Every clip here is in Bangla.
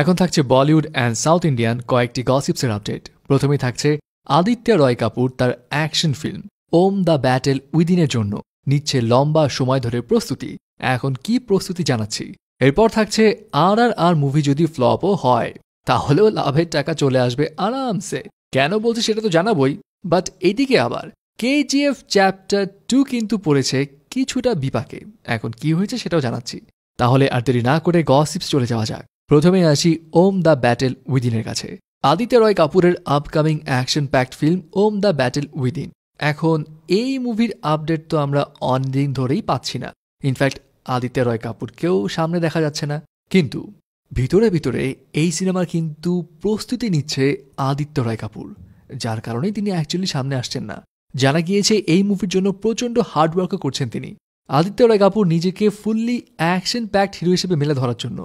এখন থাকছে বলিউড অ্যান্ড সাউথ ইন্ডিয়ান কয়েকটি গসিপসের আপডেট প্রথমেই থাকছে আদিত্য রয় কাপুর তার action film Om the battle উইদিনের জন্য নিচ্ছে লম্বা সময় ধরে প্রস্তুতি এখন কি প্রস্তুতি জানাচ্ছি এরপর থাকছে আর আর আর মুভি যদি ফ্লপও হয় তাহলেও লাভের টাকা চলে আসবে আরামসে কেন বলছি সেটা তো জানাবই বাট এদিকে আবার কেজিএফ চ্যাপ্টার টু কিন্তু পড়েছে কিছুটা বিপাকে এখন কি হয়েছে সেটাও জানাচ্ছি তাহলে আর দেরি না করে গসিপস চলে যাওয়া যাক প্রথমে আসি ওম দ্য ব্যাটেল উইদিনের কাছে আদিত্য রয় কাপুরের upcoming action packed film Om the battle within এখন এই মুভির আপডেট তো আমরা অনেকদিন ধরেই পাচ্ছি না ইনফ্যাক্ট আদিত্য রয় কাপুরকেও সামনে দেখা যাচ্ছে না কিন্তু ভিতরে ভিতরে এই সিনেমার কিন্তু প্রস্তুতি নিচ্ছে আদিত্য রয় কাপুর যার কারণেই তিনি অ্যাকচুয়ালি সামনে আসছেন না জানা গিয়েছে এই মুভির জন্য প্রচণ্ড হার্ডওয়ার্কও করছেন তিনি আদিত্য রয় কাপুর নিজেকে ফুল্লি অ্যাকশন প্যাক্ট হিরো হিসেবে মেলে ধরার জন্য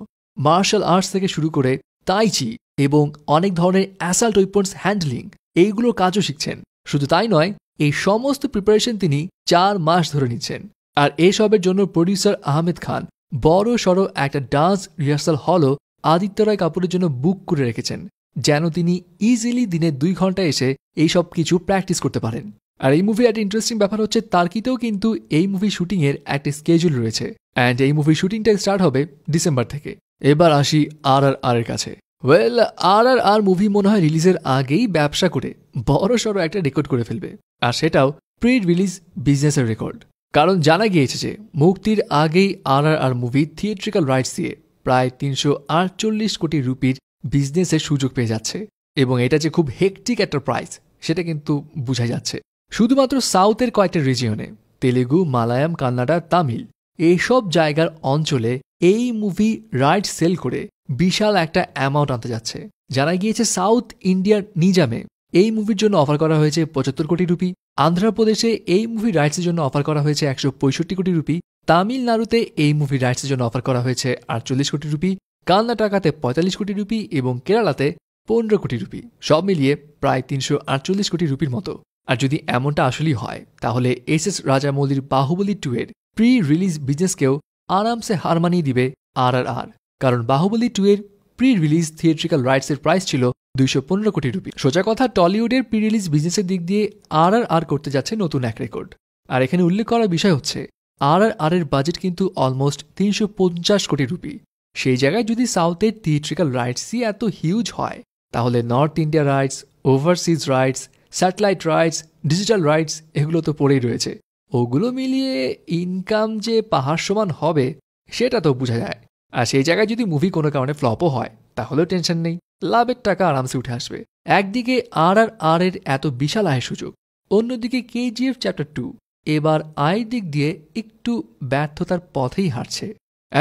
মার্শাল আর্টস থেকে শুরু করে তাইচি এবং অনেক ধরনের অ্যাসাল্ট ওয়েপন্স হ্যান্ডলিং এইগুলোর কাজও শিখছেন শুধু তাই নয় এই সমস্ত প্রিপারেশন তিনি চার মাস ধরে নিচ্ছেন আর এসবের জন্য প্রডিউসার আহমেদ খান বড় সড়ো একটা ডান্স রিহার্সাল হলও আদিত্য রায় কাপুরের জন্য বুক করে রেখেছেন যেন তিনি ইজিলি দিনে দুই ঘন্টা এসে এই সব কিছু প্র্যাকটিস করতে পারেন আর এই মুভির একটা ইন্টারেস্টিং ব্যাপার হচ্ছে তার্কিতেও কিন্তু এই মুভি শুটিংয়ের একটা স্কেজুল রয়েছে অ্যান্ড এই মুভির শুটিংটা স্টার্ট হবে ডিসেম্বর থেকে এবার আসি আর আর আর এর কাছে ওয়েল আর আর আর মুভি মনে হয় রিলিজের আগেই ব্যবসা করে বড় সড়ো একটা রেকর্ড করে ফেলবে আর সেটাও প্রি রিলিজ বিজনেসের রেকর্ড কারণ জানা গিয়েছে যে মুক্তির আগেই আর আর আর মুভি থিয়েট্রিক্যাল রাইটস দিয়ে প্রায় তিনশো আটচল্লিশ কোটি রুপির বিজনেসের সুযোগ পেয়ে যাচ্ছে এবং এটা যে খুব হেকটিক একটা প্রাইস সেটা কিন্তু বোঝা যাচ্ছে শুধুমাত্র সাউথের কয়েকটা রিজিয়নে তেলেগু মালায়াম কান্নাডা তামিল এইসব জায়গার অঞ্চলে এই মুভি রাইট সেল করে বিশাল একটা অ্যামাউন্ট আনতে যাচ্ছে জানা গিয়েছে সাউথ ইন্ডিয়ার নিজামে এই মুভির জন্য অফার করা হয়েছে পঁচাত্তর কোটি রুপি আন্ধ্রপ্রদেশে এই মুভি রাইটসের জন্য অফার করা হয়েছে একশো পঁয়ষট্টি কোটি রুপি তামিলনাড়ুতে এই মুভি রাইটসের জন্য অফার করা হয়েছে আটচল্লিশ কোটি রুপি কর্ণাটকাতে পঁয়তাল্লিশ কোটি রুপি এবং কেরালাতে পনেরো কোটি রুপি সব মিলিয়ে প্রায় তিনশো আটচল্লিশ কোটি রুপির মতো আর যদি এমনটা আসলেই হয় তাহলে এস এস রাজামৌলির বাহুবলী টু এর প্রি রিলিজ বিজনেসকেও আরামসে হার মানিয়ে দিবে আর আর আর কারণ বাহুবলী টু এর প্রি রিলিজ থিয়েট্রিক্যাল রাইটসের প্রাইস ছিল দুইশো পনেরো কোটি রুপি সোজা কথা টলিউডের প্রি রিলিজ বিজনেসের দিক দিয়ে আর আর আর করতে যাচ্ছে নতুন এক রেকর্ড আর এখানে উল্লেখ করার বিষয় হচ্ছে আর আর আর এর বাজেট কিন্তু অলমোস্ট তিনশো পঞ্চাশ কোটি রুপি সেই জায়গায় যদি সাউথের থিয়েট্রিক্যাল রাইটসই এত হিউজ হয় তাহলে north India rights overseas rights satellite rights digital rights এগুলো তো পড়েই রয়েছে ওগুলো মিলিয়ে ইনকাম যে পাহাড় সমান হবে সেটা তো বোঝা যায় আর সেই জায়গায় যদি মুভি কোনো কারণে ফ্লপও হয় তাহলেও টেনশন নেই লাভের টাকা আরামসে উঠে আসবে একদিকে আর আর আর এর এত বিশাল আয়ের সুযোগ অন্যদিকে কেজিএফ চ্যাপ্টার টু এবার আয়ের দিক দিয়ে একটু ব্যর্থতার পথেই হারছে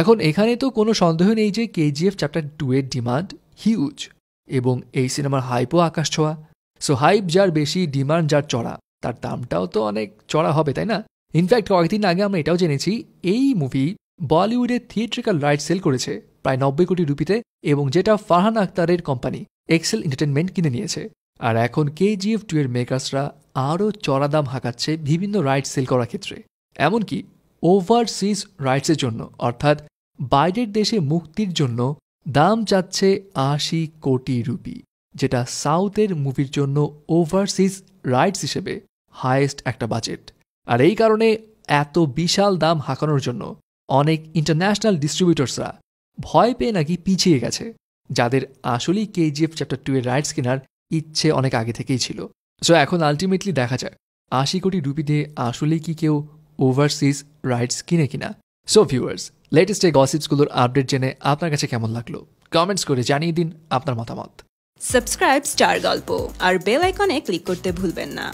এখন এখানে তো কোনো সন্দেহ নেই যে কেজিএফ চ্যাপ্টার টু এর ডিমান্ড হিউজ এবং এই সিনেমার হাইপও আকাশ ছোঁয়া সো হাইপ যার বেশি ডিমান্ড যার চড়া তার দামটাও তো অনেক চড়া হবে তাই না ইনফ্যাক্ট কয়েকদিন আগে আমরা এটাও জেনেছি এই মুভি বলিউডে থিয়েট্রিক্যাল রাইট সেল করেছে প্রায় নব্বই কোটি রুপিতে এবং যেটা ফারহান আক্তারের কোম্পানি এক্সেল এন্টারটেনমেন্ট কিনে নিয়েছে আর এখন কেজিএফ টু এর মেকার্সরা আরও চড়া দাম হাঁকাচ্ছে বিভিন্ন রাইট সেল করার ক্ষেত্রে এমনকি ওভারসিজ রাইটসের জন্য অর্থাৎ বাইরের দেশে মুক্তির জন্য দাম চাচ্ছে আশি কোটি রুপি যেটা সাউথের মুভির জন্য ওভারসিজ রাইটস হিসেবে হায়েস্ট একটা বাজেট আর এই কারণে এত বিশাল দাম হাঁকানোর জন্য অনেক ইন্টারন্যাশনাল ডিস্ট্রিবিউটর্সরা ভয় পেয়ে নাকি পিছিয়ে গেছে যাদের আসলেই কেজিএফ চ্যাপ্টার টু এর রাইটস কেনার ইচ্ছে অনেক আগে থেকেই ছিল সো এখন আলটিমেটলি দেখা যাক আশি কোটি রুপিতে আসলে কি কেউ ওভারসিজ রাইটস কিনে কিনা সো ভিউয়ার্স লেটেস্ট এই গসিপসগুলোর আপডেট জেনে আপনার কাছে কেমন লাগলো কমেন্টস করে জানিয়ে দিন আপনার মতামত সাবস্ক্রাইব স্টার গল্প আর বেল আইকনে ক্লিক করতে ভুলবেন না